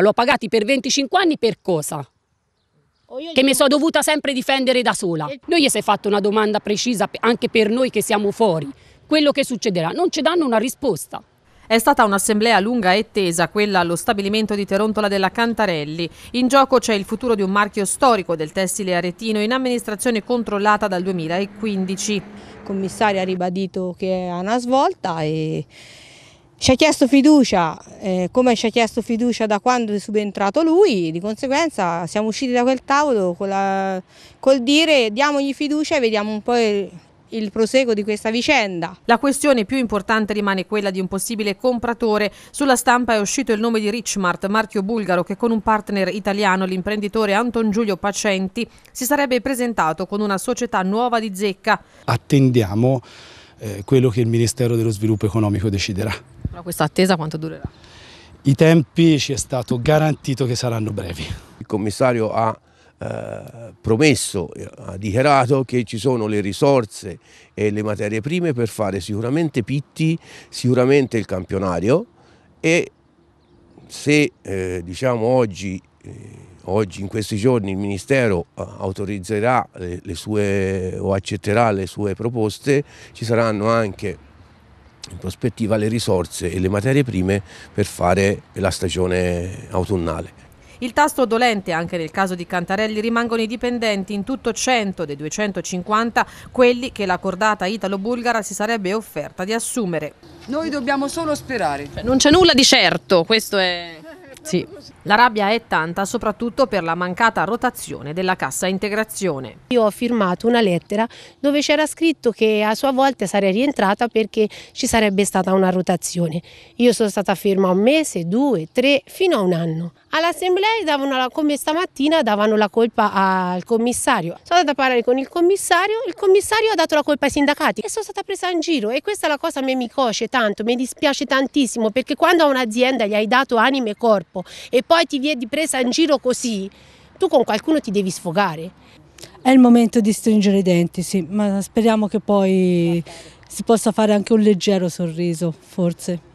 L'ho pagati per 25 anni per cosa? che mi sono dovuta sempre difendere da sola. Noi gli si è fatta una domanda precisa anche per noi che siamo fuori. Quello che succederà, non ci danno una risposta. È stata un'assemblea lunga e tesa, quella allo stabilimento di Terontola della Cantarelli. In gioco c'è il futuro di un marchio storico del tessile aretino in amministrazione controllata dal 2015. Il commissario ha ribadito che è una svolta e ci ha chiesto fiducia, eh, come ci ha chiesto fiducia da quando è subentrato lui, di conseguenza siamo usciti da quel tavolo la, col dire diamogli fiducia e vediamo un po' il, il proseguo di questa vicenda. La questione più importante rimane quella di un possibile compratore. Sulla stampa è uscito il nome di Richmart, marchio bulgaro, che con un partner italiano, l'imprenditore Anton Giulio Pacenti, si sarebbe presentato con una società nuova di zecca. Attendiamo eh, quello che il Ministero dello Sviluppo Economico deciderà. Ma questa attesa quanto durerà? I tempi ci è stato garantito che saranno brevi. Il commissario ha eh, promesso, ha dichiarato che ci sono le risorse e le materie prime per fare sicuramente Pitti, sicuramente il campionario e se eh, diciamo oggi, eh, oggi, in questi giorni il Ministero eh, autorizzerà le, le sue, o accetterà le sue proposte, ci saranno anche in prospettiva le risorse e le materie prime per fare la stagione autunnale. Il tasto dolente anche nel caso di Cantarelli rimangono i dipendenti, in tutto 100 dei 250 quelli che la cordata italo-bulgara si sarebbe offerta di assumere. Noi dobbiamo solo sperare. Non c'è nulla di certo, questo è sforzi. La rabbia è tanta soprattutto per la mancata rotazione della cassa integrazione. Io ho firmato una lettera dove c'era scritto che a sua volta sarei rientrata perché ci sarebbe stata una rotazione. Io sono stata ferma un mese, due, tre, fino a un anno. All'assemblea davano, come stamattina davano la colpa al commissario. Sono andata a parlare con il commissario, il commissario ha dato la colpa ai sindacati e sono stata presa in giro e questa è la cosa che mi coce tanto, mi dispiace tantissimo perché quando a un'azienda gli hai dato anima e corpo troppo e poi ti vieni presa in giro così, tu con qualcuno ti devi sfogare. È il momento di stringere i denti, sì, ma speriamo che poi si possa fare anche un leggero sorriso, forse.